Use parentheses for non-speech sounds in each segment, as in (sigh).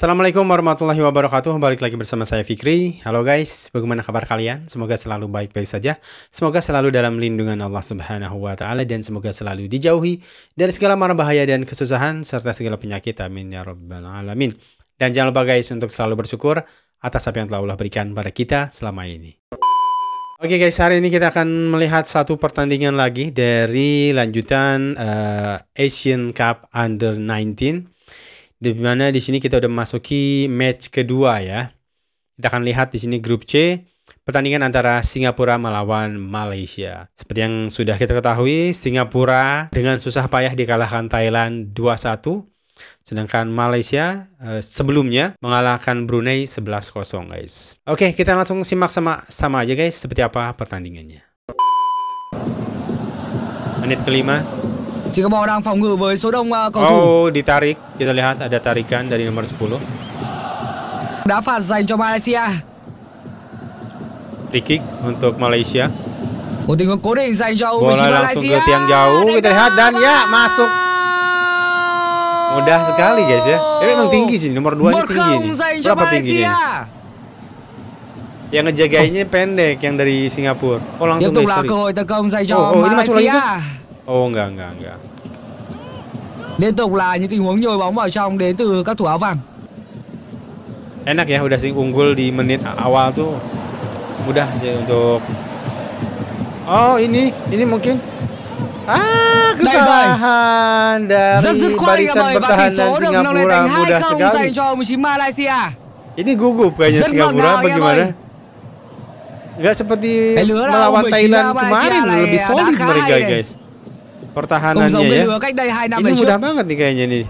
Assalamualaikum warahmatullahi wabarakatuh Balik lagi bersama saya Fikri Halo guys, bagaimana kabar kalian? Semoga selalu baik-baik saja Semoga selalu dalam lindungan Allah subhanahu wa ta'ala Dan semoga selalu dijauhi Dari segala mara bahaya dan kesusahan Serta segala penyakit Amin ya rabbal alamin Dan jangan lupa guys untuk selalu bersyukur Atas apa yang telah Allah berikan pada kita selama ini Oke okay guys, hari ini kita akan melihat satu pertandingan lagi dari lanjutan uh, Asian Cup Under 19 di mana di sini kita udah memasuki match kedua ya. Kita akan lihat di sini grup C pertandingan antara Singapura melawan Malaysia. Seperti yang sudah kita ketahui, Singapura dengan susah payah dikalahkan Thailand 2-1. Sedangkan Malaysia eh, sebelumnya mengalahkan Brunei 11-0 guys. Oke, kita langsung simak sama sama aja guys seperti apa pertandingannya. Menit kelima, Singapore đang phòng ngự với số đông cầu oh, thủ. Oh, ditarik. Kita lihat ada tarikan dari nomor 10. Đá phạt dành cho Malaysia. Free kick untuk Malaysia. Một tình huống cố định dành cho Bola Malaysia. langsung ke tiang jauh kita lihat dan ya masuk. Mudah sekali guys ya. Ya memang tinggi sih nomor 2 ini tinggi ini. Berapa tingginya? Yang ngejagainya oh. pendek yang dari Singapura. Oh langsung Tiếp tục oh, oh, Malaysia. Ini masuk lagi Tuh. Ô oh, enggak enggak enggak. Liên tục là những tình huống nhồi bóng vào trong đến từ các thủ áo vàng. Enak ya udah sih unggul di menit awal tuh. Mudah sih untuk Oh, ini ini mungkin Ah, kesalahan dari ya, barisan pertahanan Singapura mudah sekali. cho musim Malaysia. Ini gugup kayaknya Singapura nah, ya, bagaimana? Gak seperti eh, melawan Thailand kemarin lebih solid mereka guys. Pertahanannya giống ya. cái cách đây 2 năm Ini về mudah trước. banget nih kayaknya nih.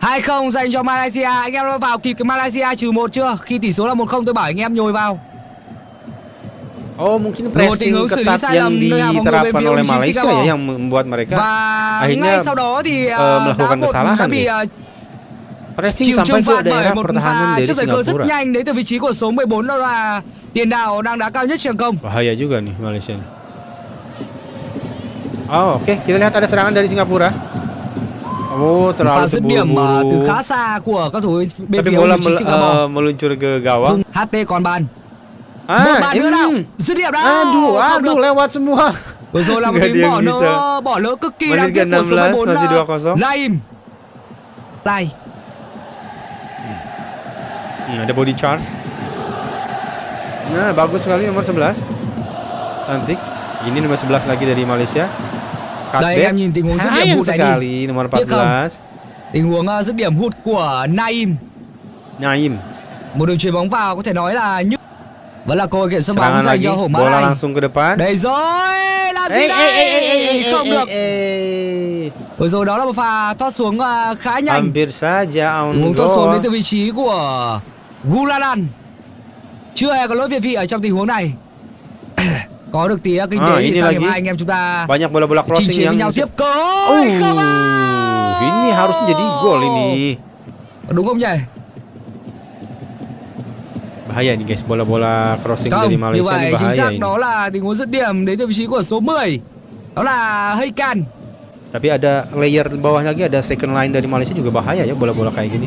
2-0 dành cho Malaysia. Anh em vào kịp cái Malaysia trừ 1 chưa? Khi tỷ số là 1-0 tôi bảo anh em nhồi vào. Oh mungkin pressing Một ketat yang diterapkan oleh Malaysia ya yang membuat mereka Và akhirnya sau đó thì, uh, melakukan kesalahan bị, uh, pressing sampai ke daerah pertahanan dari trước thời cơ rất nhanh đấy từ vị trí của số 14 đó là tiền đạo đang đá cao nhất trường công. Bahaya juga nih Malaysia nih. Oh, oke. Okay. Kita lihat ada serangan dari Singapura. Oh, terlalu terburu-buru. Tapi bola mel uh, meluncur ke gawang. HP korban. Ah, em. Aduh, aduh, lewat semua. (laughs) Gak dia bisa. Menit ke 16, masih 2-0. cực Laim. Lai. Hmm, ada body charge. Nah, bagus sekali nomor 11. Cantik. Ini nomor 11 lagi dari Malaysia. Đây em nhìn tình huống dứt điểm hụt này đi. Nomor 14. Tình huống à, dứt điểm hụt của Naim. Naim. Một đường chuyền bóng vào có thể nói là như vẫn là cơ hội kiểm soát bóng dành cho Hổ Mã Bola langsung ke depan. Đây rồi, làm gì đây? Ê, ê, ê, ê, không ê, được. Ê, ê. rồi đó là một pha thoát xuống à, khá nhanh. Hampir saja on Muốn thoát xuống đến từ vị trí của Guladan. Chưa hề có lỗi việt vị ở trong tình huống này. (clears throat) có được tí kinh tế à, thì sang anh em chúng ta banyak bola-bola crossing yang nhau tiếp cơ oh, ini harusnya jadi gol ini đúng không nhỉ bahaya nih guys bola-bola crossing Không, dari Malaysia vậy, ini bahaya chính xác ini. đó là tình huống dứt điểm đến từ vị trí của số 10 đó là hay can tapi ada layer bawahnya lagi ada second line dari Malaysia juga bahaya ya bola-bola kayak gini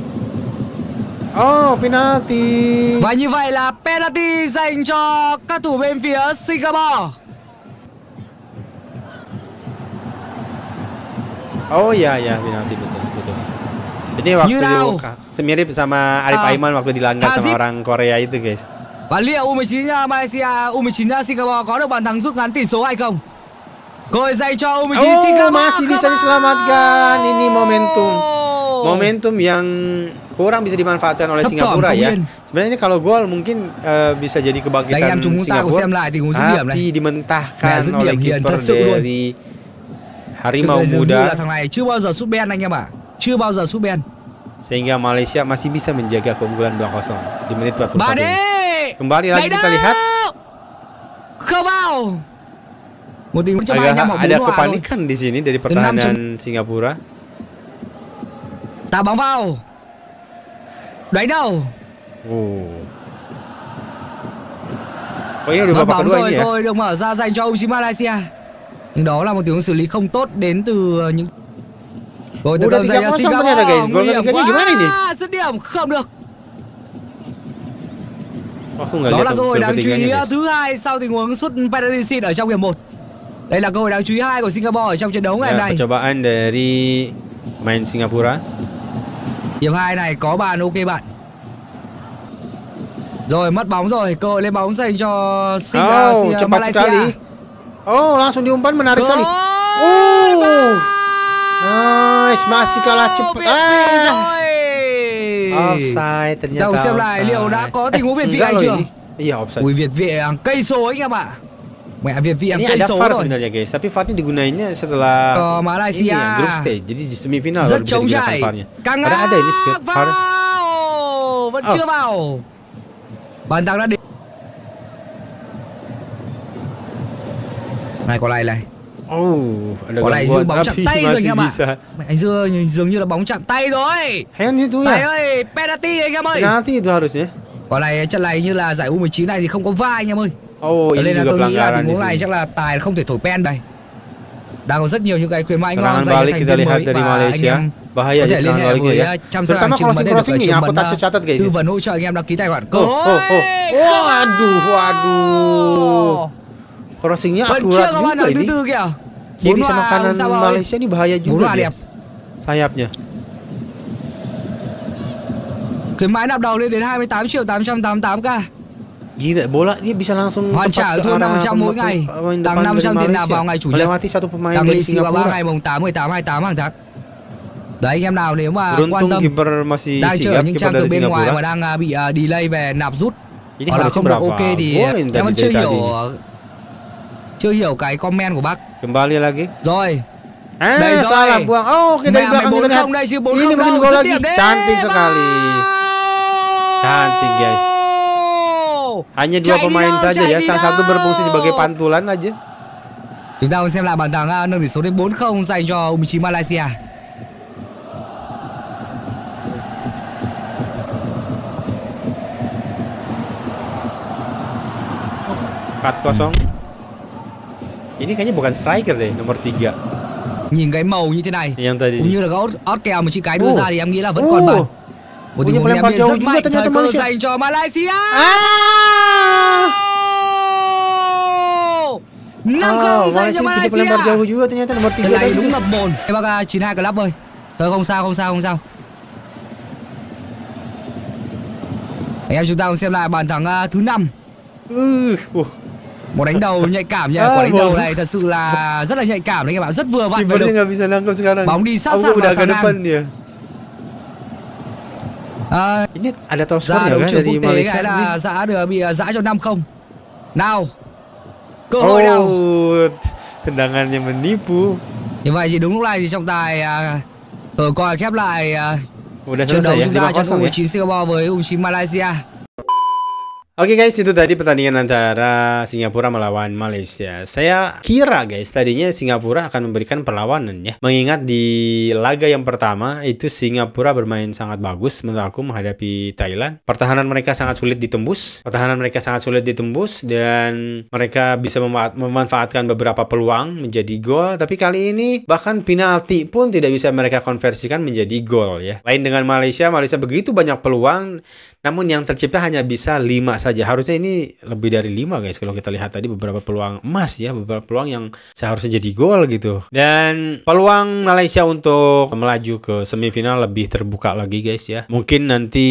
Oh, penalti. Và như vậy là penalty dành cho các thủ bên phía Singapore. Oh ya ya penalti betul betul. Ini waktu semirip sama Arif Aiman waktu dilanggar sama orang Korea itu guys. Và liệu U19 Malaysia, U19 Singapore có được bàn thắng rút ngắn tỷ số hay không? Gol dành cho U19 oh, masih bisa diselamatkan. Ini momentum. Momentum yang kurang bisa dimanfaatkan oleh Singapura ya. Sebenarnya kalau gol mungkin uh, bisa jadi kebangkitan Singapura. Tapi dimentahkan oleh kiper dari Harimau Muda. Sehingga Malaysia masih bisa menjaga keunggulan 2-0 di menit 41. Kembali lagi kita lihat. Agak ada kepanikan di sini dari pertahanan Singapura. Tak bang Đánh đâu Ồ. Có nghĩa bóng rồi thôi được mở ra dành cho ông chí Malaysia Nhưng đó là một tiếng xử lý không tốt đến từ ờ, những Rồi từ đầu dây Singapore Nguy hiểm quá Dứt điểm không được ờ, đó là cơ hội đáng chú ý ờ, thứ hai sau tình huống sút penalty xin ở trong hiệp 1 đây là cơ hội đáng chú ý hai của Singapore ở trong trận đấu ngày hôm dạ, nay. Percobaan dari main Singapura hiệp hai này có bàn ok bạn rồi mất bóng rồi cơ hội lên bóng dành cho si, oh, uh, si, à, cho à, Malaysia đi oh langsung diumpan menarik sekali oh nice kalah cepat ah. rồi offside ternyata Chào xem lại liệu đã có tình huống việt vị hay chưa Ui Việt vị à, cây số anh em ạ à. Banyak VM Ini ada VAR guys Tapi VAR digunainnya setelah oh, Malaysia. Ini ya, group stage Jadi di semifinal baru bisa digunakan VAR-nya Padahal ada ini VAR Vẫn chưa ờ. vào Bàn thắng đã đến Này có lại này Oh, có lại dư bóng chạm tay rồi anh em ạ à. Mày anh dưa dường như là bóng chạm tay rồi Hand itu ya Này à? ơi penalty anh em ơi Penalty itu harusnya Quả này trận này như là giải U19 này thì không có va anh em ơi oh, nên là tôi nghĩ là tình huống này chắc là tài không thể thổi pen đây đang có rất nhiều những cái khuyến mãi ngon dành thành viên mới và anh em bahaya có thể liên hệ với chăm sóc hàng chứng vấn đề được ở chứng vấn tư vấn hỗ trợ anh em đăng ký tài khoản cơ waduh waduh crossingnya akurat juga ini kiri sama kanan Malaysia ini bahaya juga dia sayapnya khuyến mãi nạp đầu lên đến 28 triệu 888k Gila bola dia bisa langsung Panca itu 500 mỗi ngày Đằng ờ, ờ, 500 tiền nạp vào ngày chủ nhật Đằng Lisi vào 3 ngày mùng 8, 18, 28 hàng tháng Đấy anh em nào nếu mà quan tâm Đang chờ những trang từ bên ngoài mà đang à, bị à, delay về nạp rút Hoặc là không được ok à. thì em vẫn chưa hiểu Chưa hiểu cái comment của bác Kembali lagi Rồi Ah, Đây rồi. salah buang. Oh, đây là bốn không đây, Ini makin gol lagi. Cantik sekali. Cantik guys. Hanya dua pemain saja ya, salah satu berfungsi sebagai pantulan aja. Chúng ta xem lại bàn thắng nâng tỷ số lên 4-0 dành cho U19 Malaysia. Cắt kosong Ini kayaknya bukan striker deh, nomor 3 Nhìn cái màu như thế này Yang tadi Cũng như là cái ót, ót kèo mà chị cái đưa oh. ra thì em nghĩ là vẫn oh. còn bàn Một tình huống ném bia rất mạnh, thời cơ dành cho Malaysia. Năm không dành Malaysia. juga ternyata nomor 3 tadi. Đúng ngập mồn. Bác 92 Club ơi. Tớ không sao, không sao, không sao. Anh em chúng ta cùng xem lại bàn thắng à, thứ 5. Ừ. Một đánh đầu nhạy cảm nhỉ. À, Quả đánh đầu này thật sự là rất là nhạy cảm đấy các bạn, rất vừa vặn. Bóng đi sát sát vào Sanang. Ờ, à, nhất là tao ra đấu trường quốc tế lại là giã được bị ờ, giã cho năm không nào cơ hội oh, nào tendangannya menipu như vậy thì đúng lúc này thì trọng tài à, thổi coi khép lại à, trận đấu chúng ta trong U19 Singapore với U19 Malaysia Oke okay guys, itu tadi pertandingan antara Singapura melawan Malaysia. Saya kira guys, tadinya Singapura akan memberikan perlawanan ya. Mengingat di laga yang pertama itu Singapura bermain sangat bagus menurut aku menghadapi Thailand. Pertahanan mereka sangat sulit ditembus. Pertahanan mereka sangat sulit ditembus dan mereka bisa memanfaatkan beberapa peluang menjadi gol. Tapi kali ini bahkan penalti pun tidak bisa mereka konversikan menjadi gol ya. Lain dengan Malaysia, Malaysia begitu banyak peluang namun yang tercipta hanya bisa 5 saja. Harusnya ini lebih dari 5 guys. Kalau kita lihat tadi beberapa peluang emas ya, beberapa peluang yang seharusnya jadi gol gitu. Dan peluang Malaysia untuk melaju ke semifinal lebih terbuka lagi guys ya. Mungkin nanti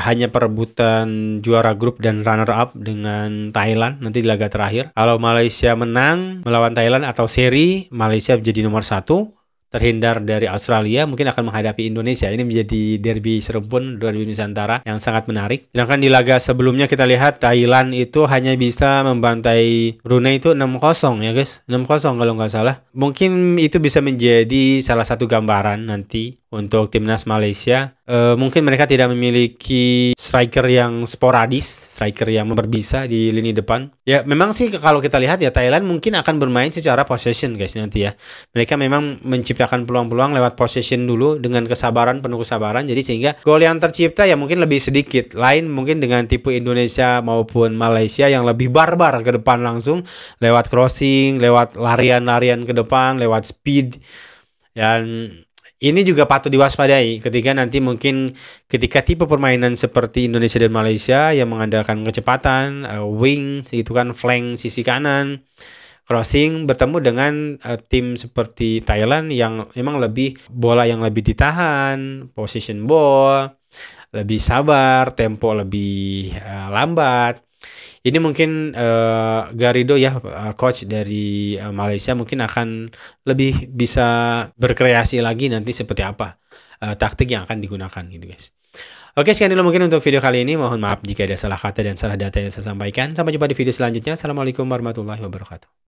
hanya perebutan juara grup dan runner up dengan Thailand nanti di laga terakhir. Kalau Malaysia menang melawan Thailand atau seri, Malaysia menjadi nomor satu terhindar dari Australia mungkin akan menghadapi Indonesia. Ini menjadi derby serumpun derby Nusantara yang sangat menarik. Sedangkan di laga sebelumnya kita lihat Thailand itu hanya bisa membantai Brunei itu 6-0 ya guys. 6-0 kalau nggak salah. Mungkin itu bisa menjadi salah satu gambaran nanti untuk timnas Malaysia. E, mungkin mereka tidak memiliki striker yang sporadis, striker yang berbisa di lini depan. Ya memang sih kalau kita lihat ya Thailand mungkin akan bermain secara possession guys nanti ya. Mereka memang mencipta menciptakan peluang-peluang lewat possession dulu dengan kesabaran penuh kesabaran jadi sehingga gol yang tercipta ya mungkin lebih sedikit lain mungkin dengan tipe Indonesia maupun Malaysia yang lebih barbar ke depan langsung lewat crossing lewat larian-larian ke depan lewat speed dan ini juga patut diwaspadai ketika nanti mungkin ketika tipe permainan seperti Indonesia dan Malaysia yang mengandalkan kecepatan, eh, wing, itu kan, flank sisi kanan, crossing bertemu dengan uh, tim seperti Thailand yang memang lebih bola yang lebih ditahan, position ball, lebih sabar, tempo lebih uh, lambat. Ini mungkin uh, eh, Garido ya coach dari uh, Malaysia mungkin akan lebih bisa berkreasi lagi nanti seperti apa uh, taktik yang akan digunakan gitu guys. Oke sekian dulu mungkin untuk video kali ini. Mohon maaf jika ada salah kata dan salah data yang saya sampaikan. Sampai jumpa di video selanjutnya. Assalamualaikum warahmatullahi wabarakatuh.